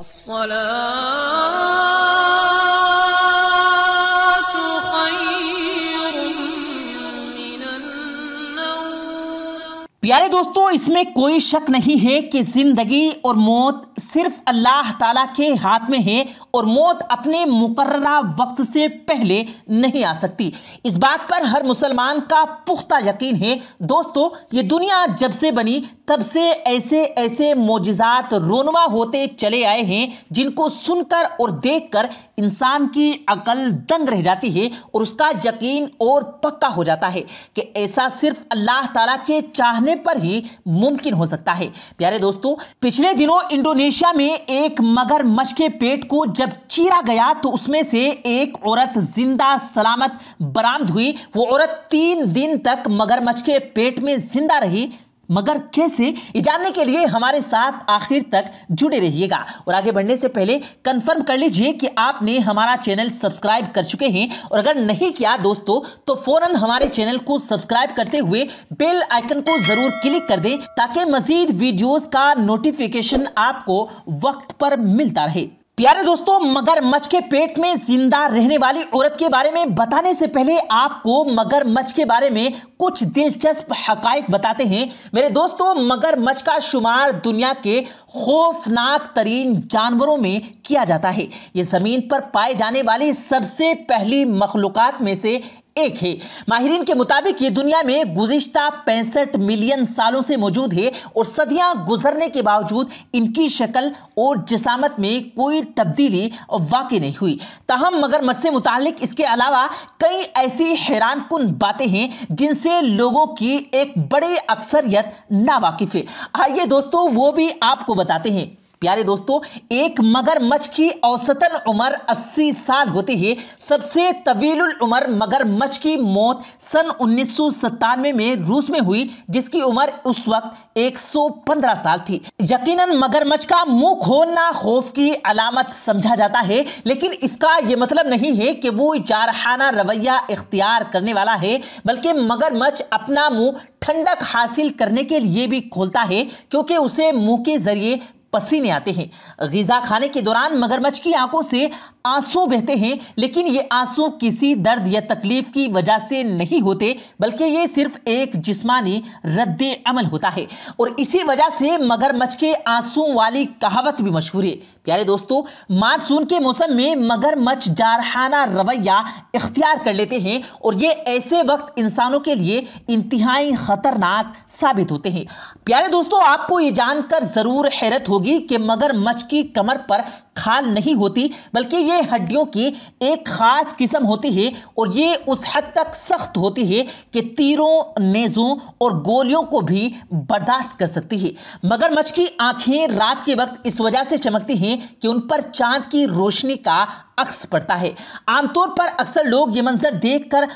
الصلاه दोस्तों इसमें कोई शक नहीं है कि ज़िंदगी और मौत सिर्फ अल्लाह ताला के हाथ में है और मौत अपने मुकर्रा वक्त से पहले नहीं आ सकती इस बात पर हर मुसलमान का पुख्ता यकीन है दोस्तों ये दुनिया जब से बनी तब से ऐसे ऐसे मोजात रोनवा होते चले आए हैं जिनको सुनकर और देखकर इंसान की अकल दंग रह जाती है और उसका यकीन और पक्का हो जाता है कि ऐसा सिर्फ अल्लाह तला के चाहने पर ही भी मुमकिन हो सकता है प्यारे दोस्तों पिछले दिनों इंडोनेशिया में एक मगरमच्छ के पेट को जब चीरा गया तो उसमें से एक औरत जिंदा सलामत बरामद हुई वो औरत तीन दिन तक मगरमच्छ के पेट में जिंदा रही मगर कैसे ये जानने के लिए हमारे साथ आखिर तक जुड़े रहिएगा और आगे बढ़ने से पहले कंफर्म कर लीजिए कि आपने हमारा चैनल सब्सक्राइब कर चुके हैं और अगर नहीं किया दोस्तों तो फौरन हमारे चैनल को सब्सक्राइब करते हुए बेल आइकन को जरूर क्लिक कर दें ताकि मजीद वीडियोस का नोटिफिकेशन आपको वक्त पर मिलता रहे प्यारे दोस्तों मगरमच्छ के पेट में जिंदा रहने वाली औरत के बारे में बताने से पहले आपको मगरमच्छ के बारे में कुछ दिलचस्प हक बताते हैं मेरे दोस्तों मगरमच्छ का शुमार दुनिया के खौफनाक तरीन जानवरों में किया जाता है ये ज़मीन पर पाए जाने वाली सबसे पहली मखलूक में से एक है माहरीन के मुताबिक ये दुनिया में गुजशत पैंसठ मिलियन सालों से मौजूद है और सदियां गुजरने के बावजूद इनकी शक्ल और जसामत में कोई तब्दीली वाकई नहीं हुई तहम मगर मस्से मुतालिक इसके अलावा कई ऐसी हैरान कन बातें हैं जिनसे लोगों की एक बड़े अक्सरियत नावाकिफ है आइए दोस्तों वो भी आपको बताते हैं प्यारे दोस्तों एक मगरमच्छ की औसतन उम्र 80 साल होती है सबसे तवील उम्र मगरमच्छ की मौत सन उन्नीस में रूस में हुई जिसकी उम्र उस वक्त 115 साल थी यकीनन मगरमच्छ का मुंह खोलना खौफ की अलामत समझा जाता है लेकिन इसका यह मतलब नहीं है कि वो जारहाना रवैया इख्तियार करने वाला है बल्कि मगरमच्छ अपना मुंह ठंडक हासिल करने के लिए भी खोलता है क्योंकि उसे मुंह के जरिए पसीने आते हैं गज़ा खाने के दौरान मगरमच्छ की आंखों से आंसू बहते हैं लेकिन ये आंसू किसी दर्द या तकलीफ की वजह से नहीं होते बल्कि ये सिर्फ एक जिस्मानी रद्द अमल होता है और इसी वजह से मगरमच्छ के आंसू वाली कहावत भी मशहूर है प्यारे दोस्तों मानसून के मौसम में मगरमच्छ जारहाना रवैया इख्तियार कर लेते हैं और ये ऐसे वक्त इंसानों के लिए इंतहाई ख़तरनाक साबित होते हैं प्यारे दोस्तों आपको ये जानकर ज़रूर हैरत हो होगी कि मगरमच्छ की कमर पर खाल नहीं होती बल्कि ये हड्डियों की एक ख़ास किस्म होती है और ये उस हद तक सख्त होती है कि तीरों नेज़ों और गोलियों को भी बर्दाश्त कर सकती है मगरमच्छ की आँखें रात के वक्त इस वजह से चमकती हैं कि उन पर चांद की रोशनी का अक्स पड़ता है आमतौर पर अक्सर लोग ये मंजर देखकर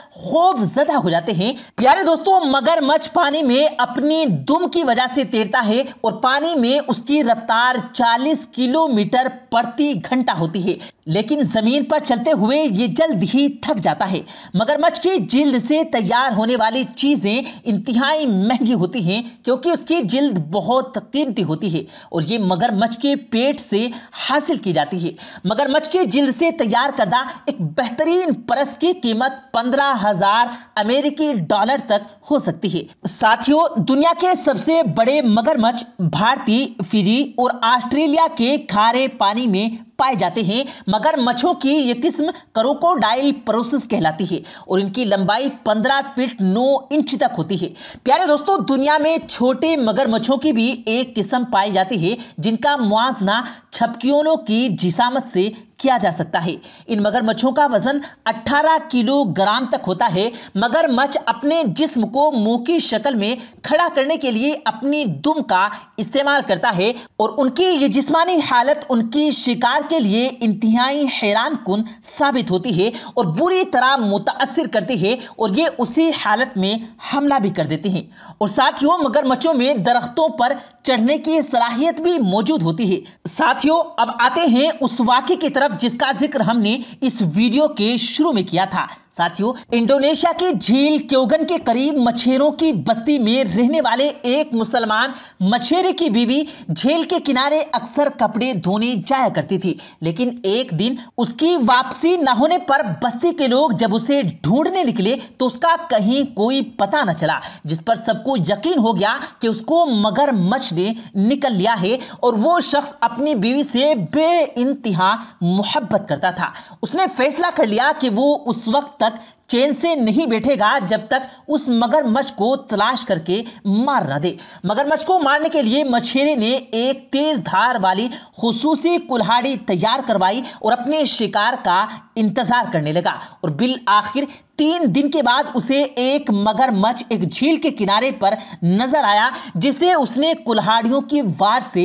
जदा हो जाते हैं प्यारे दोस्तों मगरमच्छ पानी में अपनी दुम की वजह से तैरता है और पानी में उसकी रफ्तार 40 किलोमीटर प्रति प्रति घंटा होती है लेकिन ज़मीन पर चलते हुए ये जल्द ही थक जाता है मगरमच्छ की जिल्द से तैयार होने वाली चीज़ें इंतहाई महंगी होती हैं क्योंकि उसकी जिल्द बहुत कीमती होती है और ये मगरमच्छ के पेट से हासिल की जाती है मगरमच्छ की जिल्द से तैयार करदा एक बेहतरीन परस की कीमत पंद्रह हज़ार अमेरिकी डॉलर तक हो सकती है साथियों दुनिया के सबसे बड़े मगरमच्छ भारतीय फिजी और ऑस्ट्रेलिया के खारे पानी में पाए जाते हैं मगर मच्छों की यह किस्म करोकोडाइल प्रोसेस कहलाती है और इनकी लंबाई 15 फीट 9 इंच तक होती है प्यारे दोस्तों दुनिया में छोटे मगरमच्छों की भी एक किस्म पाई जाती है जिनका मुआजना छपकियों की जिसामत से किया जा सकता है इन मगरमच्छों का वजन 18 किलोग्राम तक होता है मगरमच्छ अपने जिस्म को मुंह की शक्ल में खड़ा करने के लिए अपनी दुम का इस्तेमाल करता है और उनकी ये जिस्मानी हालत उनकी शिकार के लिए इंतहाई हैरान कन साबित होती है और बुरी तरह मुतासर करती है और ये उसी हालत में हमला भी कर देती हैं और साथियों मगरमच्छों में दरख्तों पर चढ़ने की सलाहियत भी मौजूद होती है साथियों अब आते हैं उस वाक्य की तरफ अब जिसका जिक्र हमने इस वीडियो के शुरू में किया था साथियों इंडोनेशिया की झील क्योगन के करीब मछेरों की बस्ती में रहने वाले एक मुसलमान मछेरे की बीवी झील के किनारे अक्सर कपड़े धोने जाया करती थी लेकिन एक दिन उसकी वापसी न होने पर बस्ती के लोग जब उसे ढूंढने निकले तो उसका कहीं कोई पता न चला जिस पर सबको यकीन हो गया कि उसको मगर मछ ने निकल लिया है और वो शख्स अपनी बीवी से बे इंतहा मोहब्बत करता था उसने फैसला कर लिया कि वो उस वक्त तक चैन से नहीं बैठेगा जब तक उस मगरमच्छ को तलाश करके मार ना दे मगरमच्छ को मारने के लिए मछेरे ने एक तेज धार वाली खसूसी कुल्हाड़ी तैयार करवाई और अपने शिकार का इंतजार करने लगा और बिल आखिर तीन दिन के बाद उसे एक मगरमच्छ एक झील के किनारे पर नजर आया जिसे उसने कुल्हाड़ियों की वार से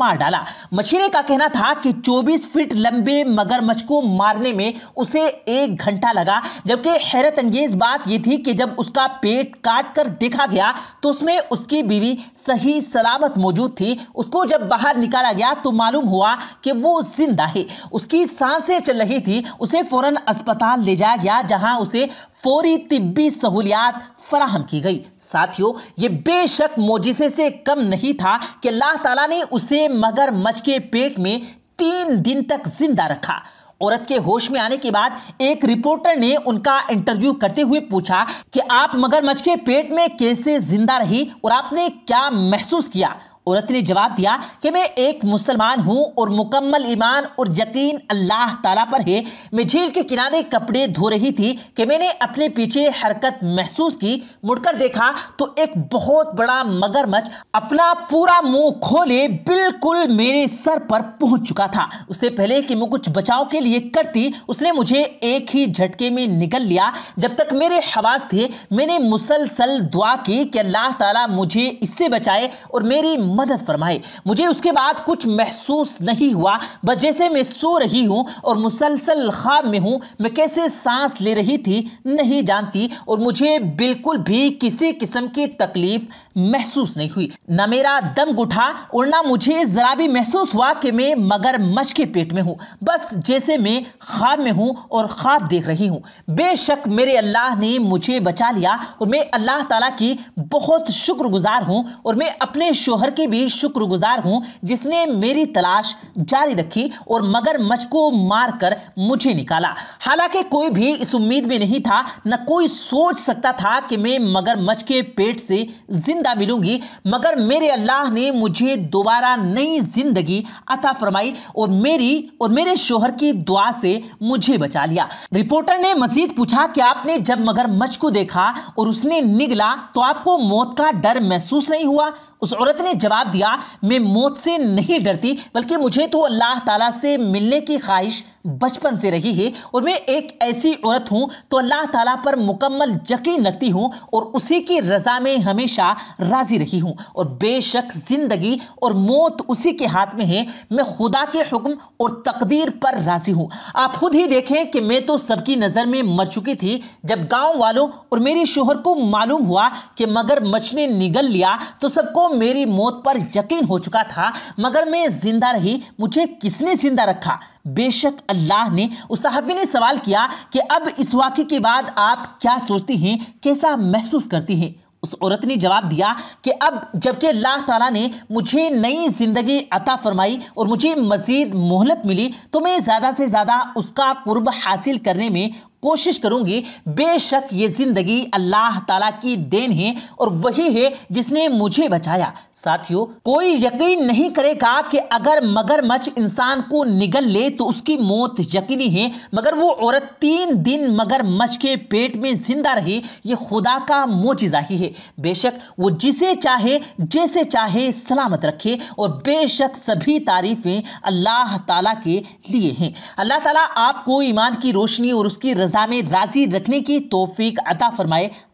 मार डाला मछेरे का कहना था कि 24 फीट लंबे मगरमच्छ को मारने में उसे एक घंटा लगा जबकि हैरत अंगेज बात यह थी कि जब उसका पेट काट कर देखा गया तो उसमें उसकी बीवी सही सलामत मौजूद थी उसको जब बाहर निकाला गया तो मालूम हुआ कि वो जिंदा है उसकी सांसें चल रही थी उसे फौरन अस्पताल ले जाया गया जहां उसे फौरी तिब्बी सहूलियात फराहम की गई साथियों ये बेशक मोजिसे से कम नहीं था कि अल्लाह ताला ने उसे मगर मच के पेट में तीन दिन तक जिंदा रखा औरत के होश में आने के बाद एक रिपोर्टर ने उनका इंटरव्यू करते हुए पूछा कि आप मगरमच्छ के पेट में कैसे जिंदा रही और आपने क्या महसूस किया औरत ने जवाब दिया कि मैं एक मुसलमान हूँ और मुकम्मल ईमान और यकीन अल्लाह ताला पर है मैं झील के किनारे कपड़े धो रही थी कि मैंने अपने पीछे हरकत महसूस की मुड़कर देखा तो एक बहुत बड़ा मगरमच्छ अपना पूरा मुंह खोले बिल्कुल मेरे सर पर पहुंच चुका था उससे पहले कि मैं कुछ बचाव के लिए करती उसने मुझे एक ही झटके में निकल लिया जब तक मेरे हवास थे मैंने मुसलसल दुआ की कि अल्लाह तला मुझे इससे बचाए और मेरी मदद फरमाए मुझे उसके बाद कुछ महसूस नहीं हुआ बस जैसे मैं सो रही हूँ और मुसलसल ख्वाब में हूँ मैं कैसे सांस ले रही थी नहीं जानती और मुझे बिल्कुल भी किसी किस्म की तकलीफ महसूस नहीं हुई न मेरा दम उठा और ना मुझे ज़रा भी महसूस हुआ कि मैं मगर मच के पेट में हूँ बस जैसे मैं ख्वाब में हूँ और ख्वाब देख रही हूँ बेशक मेरे अल्लाह ने मुझे बचा लिया और मैं अल्लाह ताला की बहुत शुक्रगुजार हूँ और मैं अपने शोहर की भी शुक्रगुजार हूं जिसने मेरी तलाश जारी रखी और मगरमच्छ को मारकर मुझे निकाला हालांकि कोई भी इस उम्मीद में नहीं था न कोई सोच सकता था कि मैं मगरमच्छ के पेट से जिंदा मिलूंगी मगर मेरे अल्लाह ने मुझे दोबारा नई जिंदगी अता फरमाई और मेरी और मेरे शोहर की दुआ से मुझे बचा लिया रिपोर्टर ने मजीद पूछा कि आपने जब मगरमच्छ को देखा और उसने निगला तो आपको मौत का डर महसूस नहीं हुआ उस औरत ने जब जवाब दिया मैं मौत से नहीं डरती बल्कि मुझे तो अल्लाह ताला से मिलने की ख्वाहिश बचपन से रही है और मैं एक ऐसी औरत हूँ तो अल्लाह ताला पर मुकम्मल यकीन रखती हूँ और उसी की रज़ा में हमेशा राज़ी रही हूँ और बेशक ज़िंदगी और मौत उसी के हाथ में है मैं खुदा के हुक्म और तकदीर पर राज़ी हूँ आप खुद ही देखें कि मैं तो सबकी नज़र में मर चुकी थी जब गाँव वालों और मेरे शोहर को मालूम हुआ कि मगर मच ने निगल लिया तो सबको मेरी मौत पर यकीन हो चुका था मगर मैं ज़िंदा रही मुझे किसने ज़िंदा रखा बेशक अल्लाह ने उस सहाफ़ी ने सवाल किया कि अब इस वाक़े के बाद आप क्या सोचती हैं कैसा महसूस करती हैं उस औरत ने जवाब दिया कि अब जबकि अल्लाह ताला ने मुझे नई ज़िंदगी अता फरमाई और मुझे मज़ीद मोहलत मिली तो मैं ज़्यादा से ज़्यादा उसका कुर्ब हासिल करने में कोशिश करूंगी बेशक ये ज़िंदगी अल्लाह ताला की देन है और वही है जिसने मुझे बचाया साथियों कोई यकीन नहीं करेगा कि अगर मगरमच्छ इंसान को निगल ले तो उसकी मौत यकीनी है मगर वो औरत तीन दिन मगरमच्छ के पेट में जिंदा रही ये खुदा का मोजिजा ही है बेशक वो जिसे चाहे जैसे चाहे सलामत रखे और बेशक सभी तारीफ़ें अल्लाह तला के लिए हैं अल्लाह तला आपको ईमान की रोशनी और उसकी रजा में राजी रखने की तोफीक अदा फरमाए